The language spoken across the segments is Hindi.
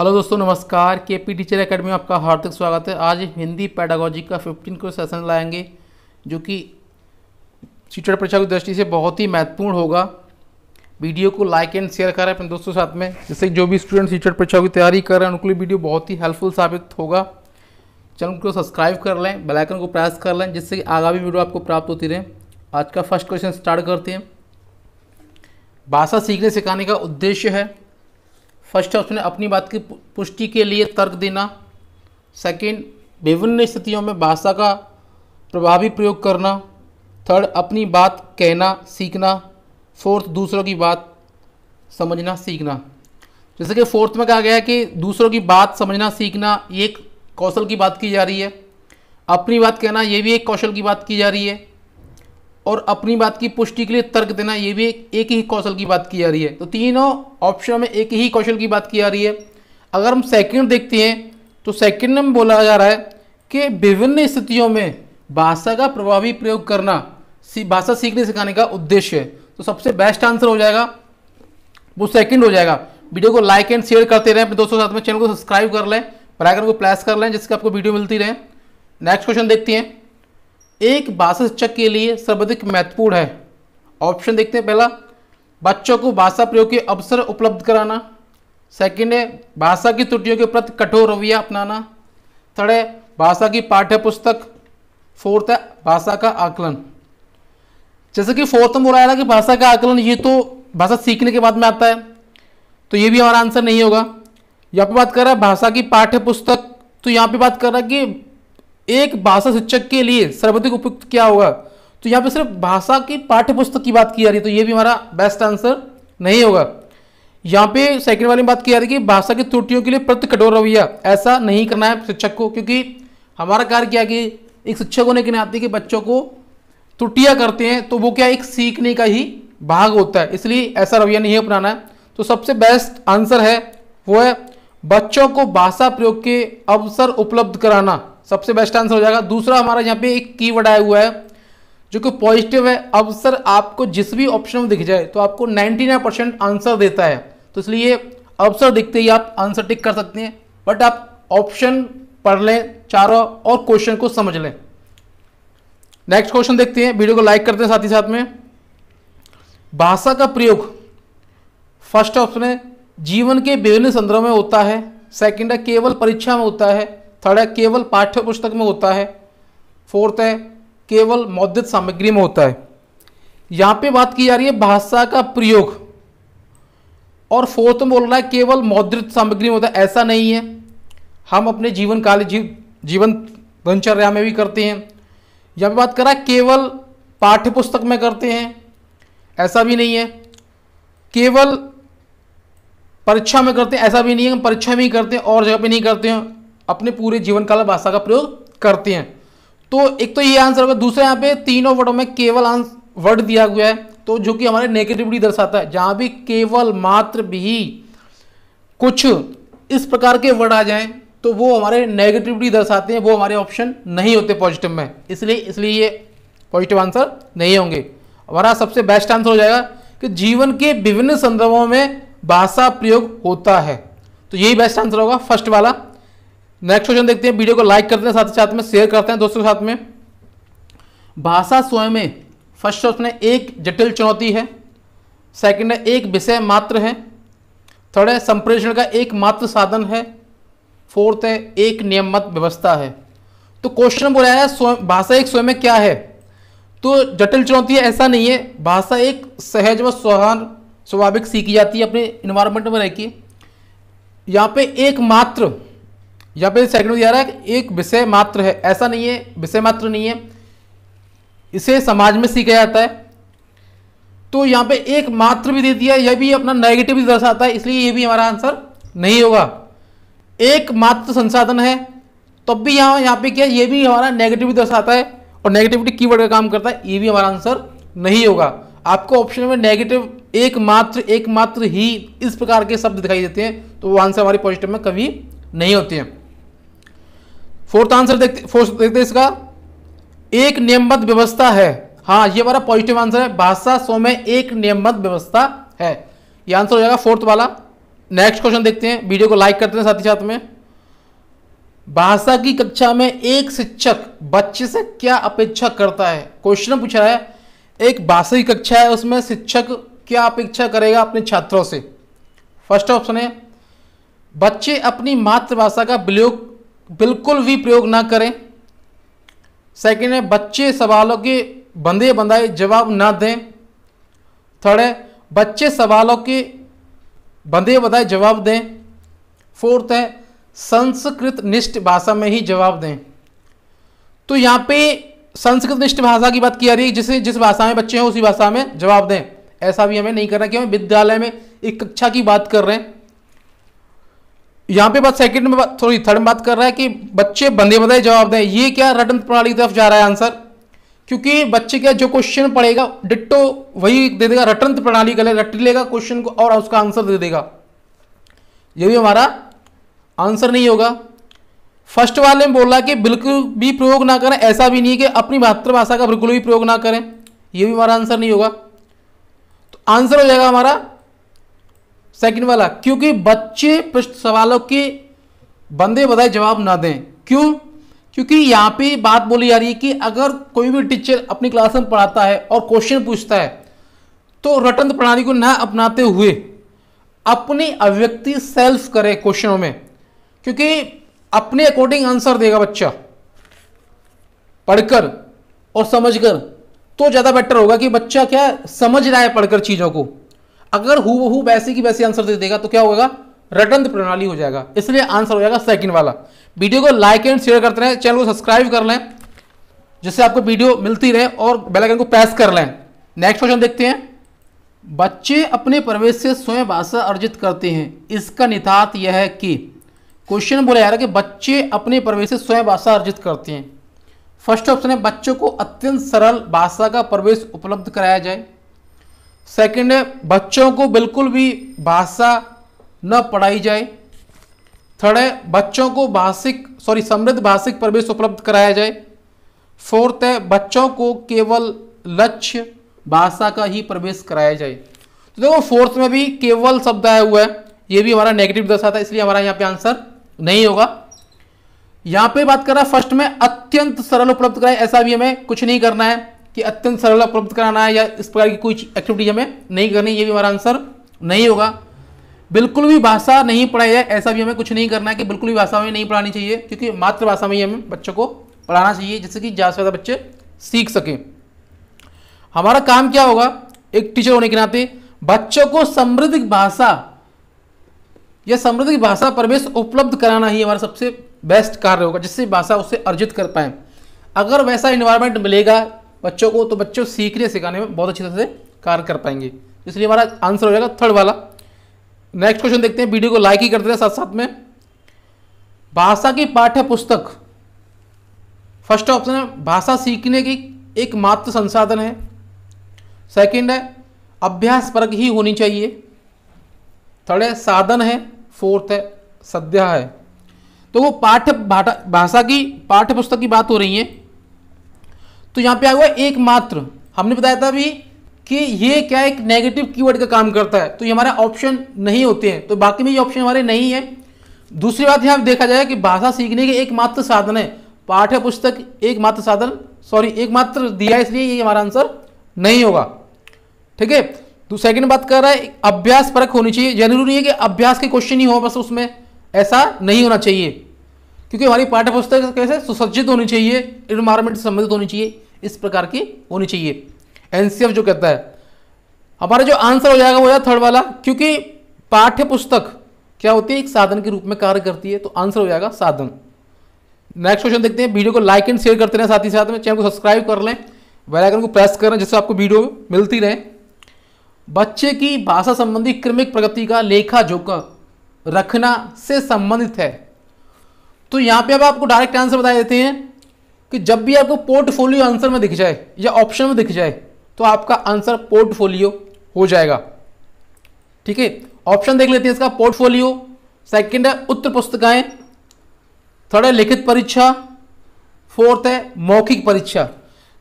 हेलो दोस्तों नमस्कार के पी टीचर अकेडमी में आपका हार्दिक स्वागत है आज हिंदी पैडागोजी का फिफ्टीन को सेशन लाएंगे जो कि शिक्षण परीक्षा की दृष्टि से बहुत ही महत्वपूर्ण होगा वीडियो को लाइक एंड शेयर करें अपने दोस्तों साथ में जैसे जो भी स्टूडेंट शिक्षण परीक्षा की तैयारी कर रहे हैं उनके लिए वीडियो बहुत ही हेल्पफुल साबित होगा चैनल को सब्सक्राइब कर लें बेलाइकन को प्रेस कर लें जिससे कि आगामी वीडियो आपको प्राप्त होती रहे आज का फर्स्ट क्वेश्चन स्टार्ट करते हैं भाषा सीखने सिखाने का उद्देश्य है फर्स्ट है उसने अपनी बात की पुष्टि के लिए तर्क देना सेकंड विभिन्न स्थितियों में भाषा का प्रभावी प्रयोग करना थर्ड अपनी बात कहना सीखना फोर्थ दूसरों की बात समझना सीखना जैसे कि फोर्थ में कहा गया है कि दूसरों की बात समझना सीखना ये एक कौशल की बात की जा रही है अपनी बात कहना ये भी एक कौशल की बात की जा रही है और अपनी बात की पुष्टि के लिए तर्क देना ये भी एक ही कौशल की बात की जा रही है तो तीनों ऑप्शन में एक ही कौशल की बात की जा रही है अगर हम सेकंड देखते हैं तो सेकंड में बोला जा रहा है कि विभिन्न स्थितियों में भाषा का प्रभावी प्रयोग करना भाषा सीखने सिखाने का उद्देश्य है तो सबसे बेस्ट आंसर हो जाएगा वो सेकेंड हो जाएगा वीडियो को लाइक एंड शेयर करते रहें अपने दोस्तों साथ में चैनल को सब्सक्राइब कर लें प्राइकन को प्लेस कर लें जिससे आपको वीडियो मिलती रहे नेक्स्ट क्वेश्चन देखते हैं एक भाषा शिक्षक के लिए सर्वाधिक महत्वपूर्ण है ऑप्शन देखते हैं पहला बच्चों को भाषा प्रयोग के अवसर उपलब्ध कराना सेकंड है भाषा की त्रुटियों के प्रति कठोर रवैया अपनाना थर्ड है भाषा की पाठ्य पुस्तक फोर्थ है भाषा का आकलन जैसे कि फोर्थ में बोला कि भाषा का आकलन ये तो भाषा सीखने के बाद में आता है तो ये भी हमारा आंसर नहीं होगा यहाँ पर बात कर रहा है भाषा की पाठ्य पुस्तक तो यहाँ पे बात कर रहा है कि एक भाषा शिक्षक के लिए सर्वाधिक उपयुक्त क्या होगा तो यहाँ पे सिर्फ भाषा की पाठ्य पुस्तक की बात की जा रही है तो ये भी हमारा बेस्ट आंसर नहीं होगा यहाँ पे सेकंड वाली में बात की जा रही है कि भाषा की त्रुटियों के लिए प्रति कठोर रवैया ऐसा नहीं करना है शिक्षक को क्योंकि हमारा कार्य क्या कि एक शिक्षक होने के नाते कि बच्चों को त्रुटियाँ करते हैं तो वो क्या एक सीखने का ही भाग होता है इसलिए ऐसा रवैया नहीं अपनाना है तो सबसे बेस्ट आंसर है वो है बच्चों को भाषा प्रयोग के अवसर उपलब्ध कराना सबसे बेस्ट आंसर हो जाएगा दूसरा हमारा यहाँ पे एक वर्ड आया हुआ है जो कि पॉजिटिव है अवसर आपको जिस भी ऑप्शन में दिख जाए तो आपको 99 परसेंट आंसर देता है तो इसलिए अवसर दिखते ही आप आंसर टिक कर सकते हैं बट आप ऑप्शन पढ़ लें चारों और क्वेश्चन को समझ लें नेक्स्ट क्वेश्चन देखते हैं वीडियो को लाइक करते हैं साथ ही साथ में भाषा का प्रयोग फर्स्ट ऑप्शन है जीवन के विभिन्न संदर्भ में होता है सेकंड है केवल परीक्षा में होता है थर्ड है केवल पाठ्य पुस्तक में होता है फोर्थ है केवल मौद्रिक सामग्री में होता है यहाँ पे बात की जा रही है भाषा का प्रयोग और फोर्थ में बोल रहा है केवल मौद्रिक सामग्री में होता है ऐसा नहीं है हम अपने जीवन काल जीव जीवन दिनचर्या में भी करते हैं यहाँ पर बात करा केवल पाठ्य पुस्तक में करते हैं ऐसा भी नहीं है केवल परीक्षा में करते हैं ऐसा भी नहीं है हम परीक्षा में ही करते हैं और जगह पे नहीं करते हैं अपने पूरे जीवन काल भाषा का प्रयोग करते हैं तो एक तो ये आंसर होगा दूसरा यहाँ पे तीनों वर्डों में केवल वर्ड दिया हुआ है तो जो कि हमारे नेगेटिविटी दर्शाता है जहाँ भी केवल मात्र भी कुछ इस प्रकार के वर्ड आ जाए तो वो हमारे नेगेटिविटी दर्शाते हैं वो हमारे ऑप्शन नहीं होते पॉजिटिव में इसलिए इसलिए ये पॉजिटिव आंसर नहीं होंगे हमारा सबसे बेस्ट आंसर हो जाएगा कि जीवन के विभिन्न संदर्भों में भाषा प्रयोग होता है तो यही बेस्ट आंसर होगा फर्स्ट वाला नेक्स्ट क्वेश्चन देखते हैं वीडियो को लाइक करते हैं साथ ही साथ में शेयर करते हैं दोस्तों के साथ में भाषा स्वयं में फर्स्ट ऑप्शन है एक जटिल चुनौती है सेकंड है एक विषय मात्र है थर्ड है संप्रेषण का एक मात्र साधन है फोर्थ है एक नियमत व्यवस्था है तो क्वेश्चन बोला है स्वयं भाषा एक स्वयं में क्या है तो जटिल चुनौती ऐसा नहीं है भाषा एक सहज व सौहार्द स्वाभाविक सीखी जाती है अपने इन्वायरमेंट में रह के यहाँ पे एकमात्र यहाँ पे सेकंड दिया रहा है एक विषय मात्र है ऐसा नहीं है विषय मात्र नहीं है इसे समाज में सीखा जाता है तो यहाँ पे एक मात्र भी दे दिया यह भी अपना नेगेटिव ही दर्शाता है इसलिए ये भी हमारा आंसर नहीं होगा एक मात्र संसाधन है तब तो भी यहाँ यहाँ पे क्या ये भी हमारा नेगेटिव दर्शाता है और नेगेटिविटी कीवर्ड का काम करता है ये भी हमारा आंसर नहीं होगा आपको ऑप्शन में नेगेटिव एकमात्र एकमात्र ही इस प्रकार के शब्द दिखाई देते हैं तो वो आंसर हमारे पॉजिटिव में कभी नहीं होते हैं फोर्थ आंसर देखते फोर्थ देखते इसका एक नियमबद्ध व्यवस्था है हाँ ये हमारा पॉजिटिव आंसर है भाषा सो में एक नियमबद्ध व्यवस्था है ये आंसर हो जाएगा फोर्थ वाला नेक्स्ट क्वेश्चन देखते हैं वीडियो को लाइक करते हैं साथ ही साथ में भाषा की कक्षा में एक शिक्षक बच्चे से क्या अपेक्षा करता है क्वेश्चन पूछा है एक भाषा की कक्षा है उसमें शिक्षक क्या अपेक्षा करेगा अपने छात्रों से फर्स्ट ऑप्शन है बच्चे अपनी मातृभाषा का प्रयोग बिल्कुल भी प्रयोग ना करें सेकेंड है बच्चे सवालों के बंधे बंधाए जवाब ना दें थर्ड है बच्चे सवालों के बंधे बंधाए जवाब दें फोर्थ है संस्कृत निष्ठ भाषा में ही जवाब दें तो यहाँ पे संस्कृत निष्ठ भाषा की बात की जा रही है जिसे जिस भाषा में बच्चे हैं उसी भाषा में जवाब दें ऐसा भी हमें नहीं करना क्यों विद्यालय में एक कक्षा अच्छा की बात कर रहे हैं यहाँ पे बात सेकंड में बात थोड़ी थर्ड में बात कर रहा है कि बच्चे बंदे बंदे जवाब दें ये क्या रटन प्रणाली की तरफ जा रहा है आंसर क्योंकि बच्चे का जो क्वेश्चन पड़ेगा डिट्टो वही दे देगा रटन प्रणाली का रट लेगा क्वेश्चन को और उसका आंसर दे देगा ये भी हमारा आंसर नहीं होगा फर्स्ट वाले में बोला कि बिल्कुल भी प्रयोग ना करें ऐसा भी नहीं कि अपनी मातृभाषा का बिल्कुल भी प्रयोग ना करें यह भी हमारा आंसर नहीं होगा आंसर हो जाएगा हमारा सेकंड वाला क्योंकि बच्चे पृष्ठ सवालों के बंदे बधाई जवाब ना दें क्यों क्योंकि यहाँ पे बात बोली जा रही है कि अगर कोई भी टीचर अपनी क्लास में पढ़ाता है और क्वेश्चन पूछता है तो रटन प्रणाली को ना अपनाते हुए अपनी अभिव्यक्ति सेल्फ करे क्वेश्चनों में क्योंकि अपने अकॉर्डिंग आंसर देगा बच्चा पढ़कर और समझकर तो ज़्यादा बेटर होगा कि बच्चा क्या समझ रहा है पढ़कर चीज़ों को अगर हु हु वैसे की वैसे आंसर दे देगा तो क्या होगा रटंत प्रणाली हो जाएगा इसलिए आंसर हो जाएगा सेकंड वाला वीडियो को लाइक एंड शेयर करते रहें चैनल को सब्सक्राइब कर लें जिससे आपको वीडियो मिलती रहे और बेल आइकन को प्रेस कर लें नेक्स्ट क्वेश्चन देखते हैं बच्चे अपने प्रवेश से स्वयं भाषा अर्जित करते हैं इसका निथात यह है कि क्वेश्चन बोला जा रहा है कि बच्चे अपने प्रवेश से स्वयं भाषा अर्जित करते हैं फर्स्ट ऑप्शन है बच्चों को अत्यंत सरल भाषा का प्रवेश उपलब्ध कराया जाए सेकंड है बच्चों को बिल्कुल भी भाषा न पढ़ाई जाए थर्ड है बच्चों को भाषिक सॉरी समृद्ध भाषिक प्रवेश उपलब्ध कराया जाए फोर्थ है बच्चों को केवल लक्ष्य भाषा का ही प्रवेश कराया जाए तो देखो फोर्थ में भी केवल शब्द आया हुआ है ये भी हमारा नेगेटिव दर्शाता है इसलिए हमारा यहाँ पे आंसर नहीं होगा यहां पे बात कर रहा है फर्स्ट में अत्यंत सरल उपलब्ध कराए ऐसा भी हमें कुछ नहीं करना है कि अत्यंत सरल उपलब्ध कराना है या इस प्रकार की कोई एक्टिविटी हमें नहीं करनी ये भी हमारा आंसर नहीं होगा बिल्कुल भी भाषा नहीं पढ़ाई जाए ऐसा भी हमें कुछ नहीं करना है कि बिल्कुल भी भाषा में नहीं पढ़ानी चाहिए क्योंकि मातृभाषा में ही हमें बच्चों को पढ़ाना चाहिए जिससे कि ज़्यादा से ज़्यादा बच्चे सीख सकें हमारा काम क्या होगा एक टीचर होने के नाते बच्चों को समृद्ध भाषा या समृद्ध भाषा परवेश उपलब्ध कराना ही हमारा सबसे बेस्ट कार्य होगा जिससे भाषा उसे अर्जित कर पाएँ अगर वैसा इन्वायरमेंट मिलेगा बच्चों को तो बच्चों सीखने सिखाने में बहुत अच्छी तरह से कार्य कर पाएंगे इसलिए हमारा आंसर हो जाएगा थर्ड वाला नेक्स्ट क्वेश्चन देखते हैं वीडियो को लाइक ही करते रहे साथ साथ में भाषा की पाठ्य पुस्तक फर्स्ट ऑप्शन है भाषा सीखने की एक मात्र संसाधन है सेकंड है अभ्यास परक ही होनी चाहिए थर्ड है साधन है फोर्थ है सद्या है तो वो पाठ्य भाषा की पाठ्य पुस्तक की बात हो रही है तो यहाँ पे आया हुआ एकमात्र हमने बताया था अभी कि ये क्या एक नेगेटिव कीवर्ड का काम करता है तो ये हमारा ऑप्शन नहीं होते हैं तो बाकी में ये ऑप्शन हमारे नहीं है दूसरी बात यहाँ देखा जाए कि भाषा सीखने के एकमात्र साधन है पाठ्य पुस्तक एकमात्र साधन सॉरी एकमात्र दिया इसलिए ये हमारा आंसर नहीं होगा ठीक है तो सेकेंड बात कर रहा है अभ्यास परक होनी चाहिए जरूरी नहीं है कि अभ्यास के क्वेश्चन ही हो बस उसमें ऐसा नहीं होना चाहिए क्योंकि हमारी पाठ्य पुस्तक कैसे सुसज्जित होनी चाहिए इन्वायरमेंट से संबंधित होनी चाहिए इस प्रकार की होनी चाहिए एनसीएफ जो कहता है हमारा जो आंसर हो जाएगा वो है थर्ड वाला क्योंकि पाठ्य पुस्तक क्या होती है एक साधन के रूप में कार्य करती है तो आंसर हो जाएगा साधन नेक्स्ट क्वेश्चन देखते हैं वीडियो को लाइक एंड शेयर करते रहें साथ ही साथ में चैनल को सब्सक्राइब कर लें वेलाइकन को प्रेस करें जिससे आपको वीडियो मिलती रहे बच्चे की भाषा संबंधी क्रमिक प्रगति का लेखा जोखा रखना से संबंधित है तो यहाँ पे अब आपको डायरेक्ट आंसर बता देते हैं कि जब भी आपको पोर्टफोलियो आंसर में दिख जाए या ऑप्शन में दिख जाए तो आपका आंसर पोर्टफोलियो हो जाएगा ठीक है ऑप्शन देख लेते हैं इसका पोर्टफोलियो सेकंड है उत्तर पुस्तिकाएं थर्ड है लिखित परीक्षा फोर्थ है मौखिक परीक्षा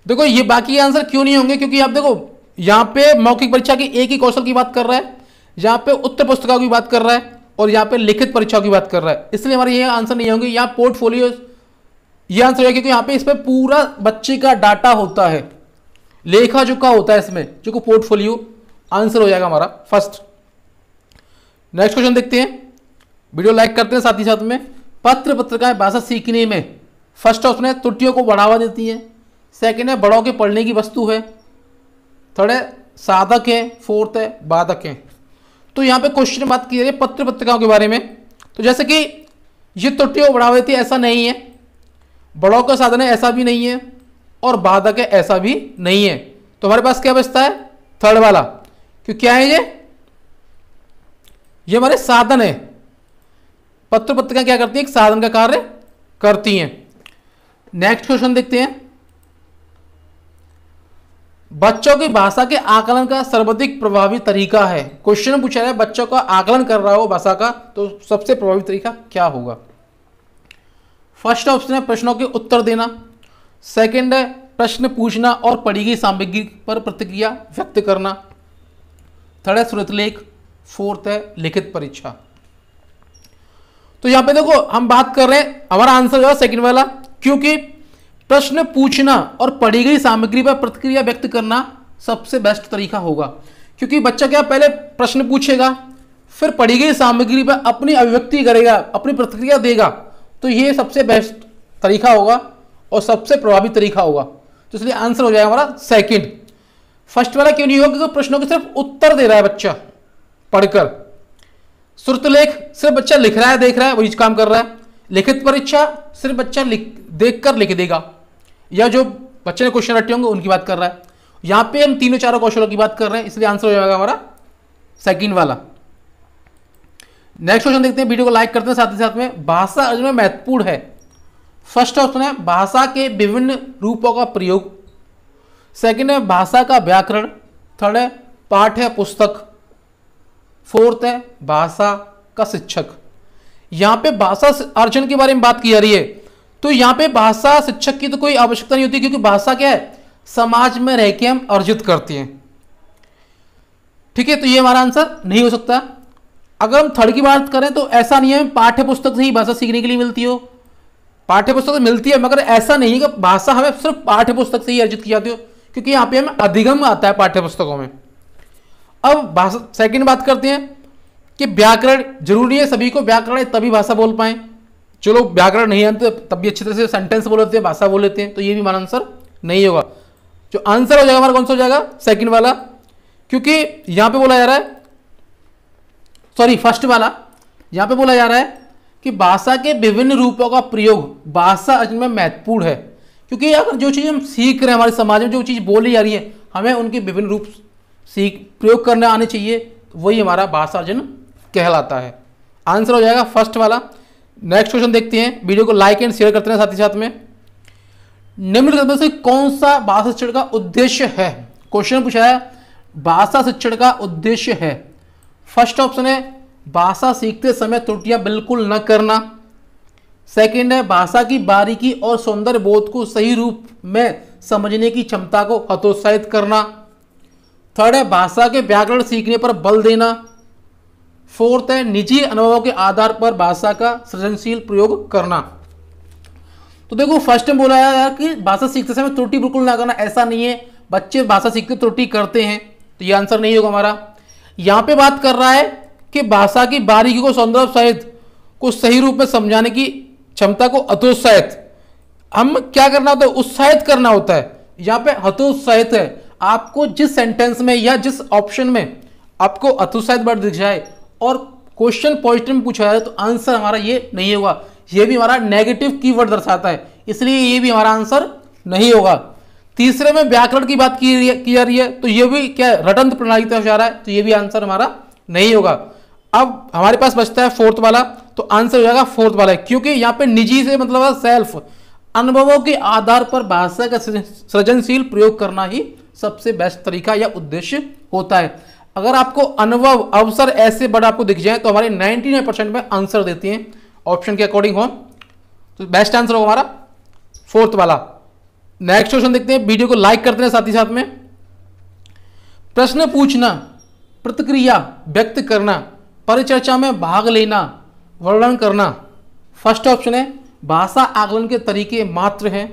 देखो ये बाकी आंसर क्यों नहीं होंगे क्योंकि आप देखो यहां पे मौखिक परीक्षा की एक ही कौशल की बात कर रहा है यहां पे उत्तर पुस्तिका की बात कर रहा है और यहां पे लिखित परीक्षा की बात कर रहा है इसलिए हमारे ये आंसर नहीं होंगे यहां पोर्टफोलियो ये आंसर होगा क्योंकि यहां पे इस पर पूरा बच्चे का डाटा होता है लेखा जोखा होता है इसमें जो को पोर्टफोलियो आंसर हो जाएगा हमारा फर्स्ट नेक्स्ट क्वेश्चन देखते हैं वीडियो लाइक करते हैं साथ ही साथ में पत्र पत्रिकाएं भाषा सीखने में फर्स्ट ऑप्शन है त्रुटियों को बढ़ावा देती है सेकेंड है बड़ों के पढ़ने की वस्तु है थर्ड है साधक है फोर्थ है बाधक है तो यहां पे क्वेश्चन बात की जा रही है पत्र पत्रिकाओं के बारे में तो जैसे कि ये त्रुटियों देती है ऐसा नहीं है बड़ों का साधन है ऐसा भी नहीं है और बाधक है ऐसा भी नहीं है तो हमारे पास क्या बचता है थर्ड वाला क्यों क्या है ये ये हमारे साधन है पत्र पत्रिका क्या करती है एक साधन का कार्य करती हैं नेक्स्ट क्वेश्चन देखते हैं बच्चों की भाषा के आकलन का सर्वाधिक प्रभावी तरीका है क्वेश्चन पूछा है बच्चों का आकलन कर रहा हो भाषा का तो सबसे प्रभावी तरीका क्या होगा फर्स्ट ऑप्शन है प्रश्नों के उत्तर देना सेकंड है प्रश्न पूछना और पढ़ी गई सामग्री पर प्रतिक्रिया व्यक्त करना थर्ड है श्रुतलेख फोर्थ है लिखित परीक्षा तो यहां पे देखो हम बात कर रहे हैं हमारा आंसर जो है सेकेंड वाला क्योंकि प्रश्न पूछना और पढ़ी गई सामग्री पर प्रतिक्रिया व्यक्त करना सबसे बेस्ट तरीका होगा क्योंकि बच्चा क्या पहले प्रश्न पूछेगा फिर पढ़ी गई सामग्री पर अपनी अभिव्यक्ति करेगा अपनी प्रतिक्रिया देगा तो ये सबसे बेस्ट तरीका होगा और सबसे प्रभावी तरीका होगा तो इसलिए आंसर हो जाएगा हमारा सेकंड फर्स्ट वाला क्यों नहीं होगा क्योंकि प्रश्नों के सिर्फ उत्तर दे रहा है बच्चा पढ़कर श्रुतलेख सिर्फ बच्चा लिख रहा है देख रहा है वही काम कर रहा है लिखित परीक्षा सिर्फ बच्चा लिख देख कर लिख देगा या जो बच्चे ने क्वेश्चन रटे होंगे उनकी बात कर रहा है यहां पे हम तीनों चारों कौशलों की बात कर रहे हैं इसलिए आंसर हो जाएगा हमारा सेकंड वाला नेक्स्ट क्वेश्चन देखते हैं वीडियो को लाइक करते हैं साथ ही साथ में भाषा अर्जन महत्वपूर्ण है फर्स्ट ऑप्शन है भाषा के विभिन्न रूपों का प्रयोग सेकेंड है भाषा का व्याकरण थर्ड है पाठ्य पुस्तक फोर्थ है भाषा का शिक्षक यहां पे भाषा अर्जन के बारे में बात की जा रही है तो यहाँ पे भाषा शिक्षक की तो कोई आवश्यकता नहीं होती क्योंकि भाषा क्या है समाज में रह के हम अर्जित करते हैं ठीक है तो ये हमारा आंसर नहीं हो सकता अगर हम थर्ड की बात करें तो ऐसा नहीं है पाठ्य पुस्तक से ही भाषा सीखने के लिए मिलती हो पाठ्य पुस्तक से तो मिलती है मगर ऐसा नहीं है कि भाषा हमें सिर्फ पाठ्य पुस्तक से ही अर्जित की जाती हो क्योंकि यहाँ पर हमें अधिगम आता है पाठ्य पुस्तकों में अब भाषा सेकेंड बात करते हैं कि व्याकरण जरूरी है सभी को व्याकरण तभी भाषा बोल पाएं चलो व्याकरण नहीं आते तो तब भी अच्छे तरह से सेंटेंस बोल लेते हैं भाषा बोल लेते हैं तो ये भी हमारा आंसर नहीं होगा जो आंसर हो जाएगा हमारा कौन सा हो जाएगा सेकंड वाला क्योंकि यहां पे बोला जा रहा है सॉरी फर्स्ट वाला यहाँ पे बोला जा रहा है कि भाषा के विभिन्न रूपों का प्रयोग भाषा में महत्वपूर्ण है क्योंकि अगर जो चीज़ हम सीख रहे हैं हमारे समाज में जो चीज़ बोली जा रही है हमें उनके विभिन्न रूप सीख प्रयोग करने आने चाहिए तो वही हमारा भाषा अर्जन कहलाता है आंसर हो जाएगा फर्स्ट वाला नेक्स्ट क्वेश्चन देखते हैं वीडियो को लाइक एंड शेयर करते हैं साथ ही साथ में निम्नलिखित में से कौन सा भाषा शिक्षण का उद्देश्य है क्वेश्चन पूछा है भाषा शिक्षण का उद्देश्य है फर्स्ट ऑप्शन है भाषा सीखते समय त्रुटियां बिल्कुल न करना सेकंड है भाषा की बारीकी और सौंदर्य बोध को सही रूप में समझने की क्षमता को हतोत्साहित करना थर्ड है भाषा के व्याकरण सीखने पर बल देना फोर्थ है निजी अनुभवों के आधार पर भाषा का सृजनशील प्रयोग करना तो देखो फर्स्ट में बोला गया कि भाषा सीखते समय त्रुटि बिल्कुल ना करना ऐसा नहीं है बच्चे भाषा सीखते त्रुटि करते हैं तो ये आंसर नहीं होगा हमारा यहाँ पे बात कर रहा है कि भाषा की बारीकी को संदर्भ सहित को सही रूप में समझाने की क्षमता को हतोत्साहित हम क्या करना होता है उत्साहित करना होता है यहां पे हतोत्साहित है आपको जिस सेंटेंस में या जिस ऑप्शन में आपको हतोत्साहित बढ़ दिख जाए और क्वेश्चन पॉजिटिव में पूछा जाए तो आंसर हमारा ये नहीं होगा ये भी हमारा नेगेटिव की दर्शाता है इसलिए ये भी हमारा आंसर नहीं होगा तीसरे में व्याकरण की बात की जा रही है तो ये भी क्या रटंत प्रणाली तरफ जा रहा है तो ये भी आंसर हमारा नहीं होगा अब हमारे पास बचता है फोर्थ वाला तो आंसर हो जाएगा फोर्थ वाला है क्योंकि यहाँ पे निजी से मतलब सेल्फ अनुभवों के आधार पर भाषा का सृजनशील प्रयोग करना ही सबसे बेस्ट तरीका या उद्देश्य होता है अगर आपको अनुभव अवसर ऐसे बड़ा आपको दिख जाए तो हमारे 99 परसेंट में आंसर देती हैं ऑप्शन के अकॉर्डिंग हो तो बेस्ट आंसर होगा हमारा फोर्थ वाला नेक्स्ट क्वेश्चन देखते हैं वीडियो को लाइक करते हैं साथ ही साथ में प्रश्न पूछना प्रतिक्रिया व्यक्त करना परिचर्चा में भाग लेना वर्णन करना फर्स्ट ऑप्शन है भाषा आकलन के तरीके मात्र हैं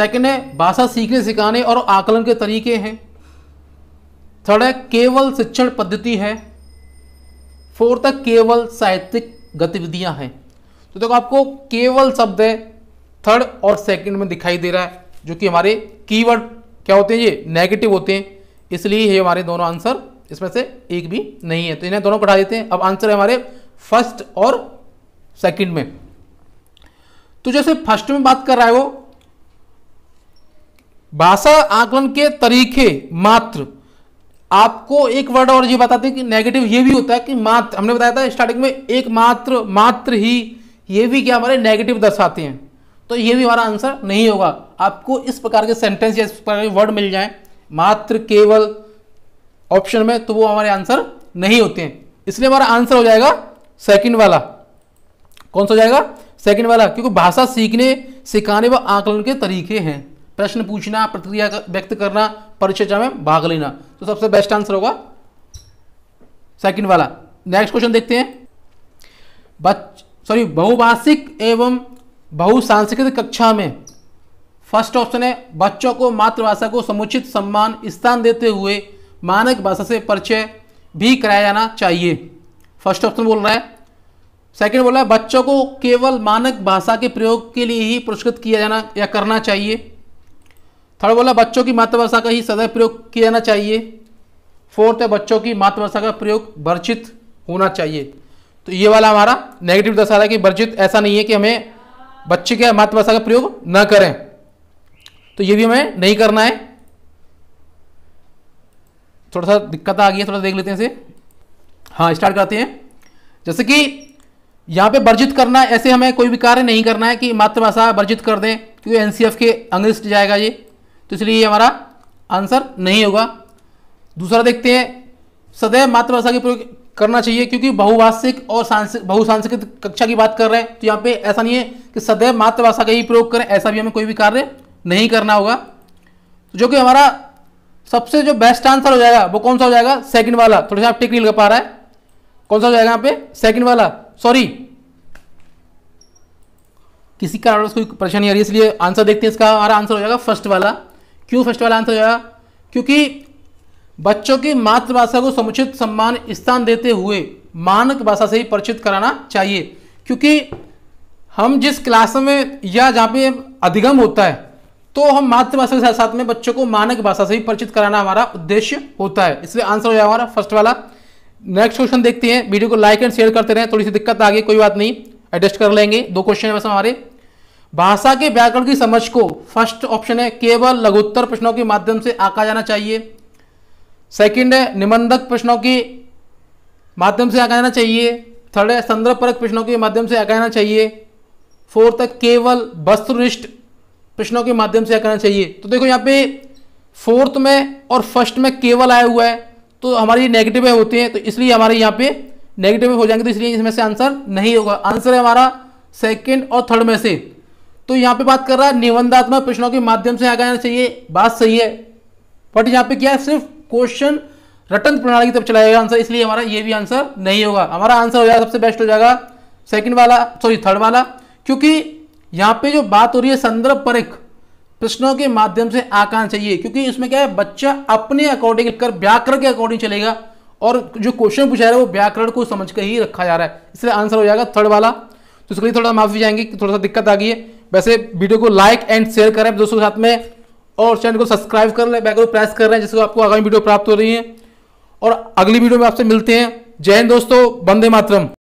सेकेंड है भाषा सीखने सिखाने और आकलन के तरीके हैं थर्ड है केवल शिक्षण पद्धति है फोर्थ है केवल साहित्यिक गतिविधियां हैं तो देखो आपको केवल शब्द है थर्ड और सेकंड में दिखाई दे रहा है जो कि हमारे कीवर्ड क्या होते हैं ये नेगेटिव होते हैं इसलिए ये हमारे दोनों आंसर इसमें से एक भी नहीं है तो इन्हें दोनों पढ़ा देते हैं अब आंसर है हमारे फर्स्ट और सेकंड में तो जैसे फर्स्ट में बात कर रहा है वो भाषा आकलन के तरीके मात्र आपको एक वर्ड और ये बताते हैं कि नेगेटिव ये भी होता है कि मात्र हमने बताया था स्टार्टिंग में एक मात्र मात्र ही ये भी क्या हमारे नेगेटिव दर्शाते हैं तो ये भी हमारा आंसर नहीं होगा आपको इस प्रकार के सेंटेंस या इस प्रकार के वर्ड मिल जाए मात्र केवल ऑप्शन में तो वो हमारे आंसर नहीं होते हैं इसलिए हमारा आंसर हो जाएगा सेकंड वाला कौन सा हो जाएगा सेकंड वाला क्योंकि भाषा सीखने सिखाने व आकलन के तरीके हैं प्रश्न पूछना प्रतिक्रिया व्यक्त करना परिचर्चा में भाग लेना तो सबसे बेस्ट आंसर होगा सेकंड वाला नेक्स्ट क्वेश्चन देखते हैं सॉरी बहुभाषिक एवं बहुसांस्कृतिक कक्षा में फर्स्ट ऑप्शन है बच्चों को मातृभाषा को समुचित सम्मान स्थान देते हुए मानक भाषा से परिचय भी कराया जाना चाहिए फर्स्ट ऑप्शन बोल रहा है सेकंड रहा है बच्चों को केवल मानक भाषा के प्रयोग के लिए ही पुरस्कृत किया जाना या करना चाहिए थर्ड बोला बच्चों की मातृभाषा का ही सदैव प्रयोग किया जाना चाहिए फोर्थ है बच्चों की मातृभाषा का प्रयोग वर्जित होना चाहिए तो ये वाला हमारा नेगेटिव दर्शा रहा है कि वर्जित ऐसा नहीं है कि हमें बच्चे के मातृभाषा का प्रयोग न करें तो ये भी हमें नहीं करना है थोड़ा सा दिक्कत आ गई है थोड़ा देख लेते हैं इसे हाँ स्टार्ट करते हैं जैसे कि यहाँ पे वर्जित करना ऐसे हमें कोई भी कार्य नहीं करना है कि मातृभाषा वर्जित कर दें क्योंकि एनसीएफ के अंग्रेज जाएगा ये तो इसलिए ये हमारा आंसर नहीं होगा दूसरा देखते हैं सदैव मातृभाषा के प्रयोग करना चाहिए क्योंकि बहुभाषिक और सांस्कृतिक कक्षा की बात कर रहे हैं तो यहाँ पे ऐसा नहीं है कि सदैव मातृभाषा का ही प्रयोग करें ऐसा भी हमें कोई भी कार्य नहीं करना होगा तो जो कि हमारा सबसे जो बेस्ट आंसर हो जाएगा वो कौन सा हो जाएगा सेकंड वाला थोड़ा सा आप टिक नहीं लगा पा रहा है कौन सा हो जाएगा यहाँ पे सेकंड वाला सॉरी किसी कारण कोई परेशानी आ रही है इसलिए आंसर देखते हैं इसका हमारा आंसर हो जाएगा फर्स्ट वाला क्यों फर्स्ट वाला आंसर जाएगा क्योंकि बच्चों की मातृभाषा को समुचित सम्मान स्थान देते हुए मानक भाषा से ही परिचित कराना चाहिए क्योंकि हम जिस क्लास में या जहाँ पे अधिगम होता है तो हम मातृभाषा के साथ साथ में बच्चों को मानक भाषा से ही परिचित कराना हमारा उद्देश्य होता है इसलिए आंसर हो जाएगा हमारा फर्स्ट वाला नेक्स्ट क्वेश्चन देखते हैं वीडियो को लाइक एंड शेयर करते रहें थोड़ी सी दिक्कत आ गई कोई बात नहीं एडजस्ट कर लेंगे दो क्वेश्चन वैसे हमारे भाषा के व्याकरण की समझ को फर्स्ट ऑप्शन है केवल लघुत्तर प्रश्नों के माध्यम से आका जाना चाहिए सेकंड है निबंधक प्रश्नों के माध्यम से आका जाना चाहिए थर्ड है संदर्भ परक प्रश्नों के माध्यम से आका जाना चाहिए फोर्थ है केवल वस्तुनिष्ठ प्रश्नों के माध्यम से आकाना चाहिए तो देखो यहाँ पे फोर्थ में और फर्स्ट में केवल आया हुआ है तो हमारी नेगेटिव होती हैं तो इसलिए हमारे यहाँ पे नेगेटिव हो जाएंगे तो इसलिए इसमें से आंसर नहीं होगा आंसर है हमारा सेकंड और थर्ड में से तो यहाँ पे बात कर रहा है निबंधात्मक प्रश्नों के माध्यम से आगे आना चाहिए बात सही है बट यहाँ पे क्या है सिर्फ क्वेश्चन रटन प्रणाली की तरफ चला जाएगा आंसर इसलिए हमारा ये भी आंसर नहीं होगा हमारा आंसर हो जाएगा सबसे बेस्ट हो जाएगा सेकंड वाला सॉरी थर्ड वाला क्योंकि यहां पे जो बात हो रही है संदर्भ परिख प्रश्नों के माध्यम से आकान चाहिए क्योंकि इसमें क्या है बच्चा अपने अकॉर्डिंग लिखकर व्याकरण के अकॉर्डिंग चलेगा और जो क्वेश्चन पूछा जा रहा है वो व्याकरण को समझ कर ही रखा जा रहा है इसलिए आंसर हो जाएगा थर्ड वाला तो इसके लिए थोड़ा माफी जाएंगे थोड़ा सा दिक्कत आ गई है वैसे वीडियो को लाइक एंड शेयर करें दोस्तों के साथ में और चैनल को सब्सक्राइब कर लें बैकग्राउंड प्रेस कर रहे हैं जिसको आपको आगामी वीडियो प्राप्त हो रही है और अगली वीडियो में आपसे मिलते हैं जय हिंद दोस्तों वंदे मातरम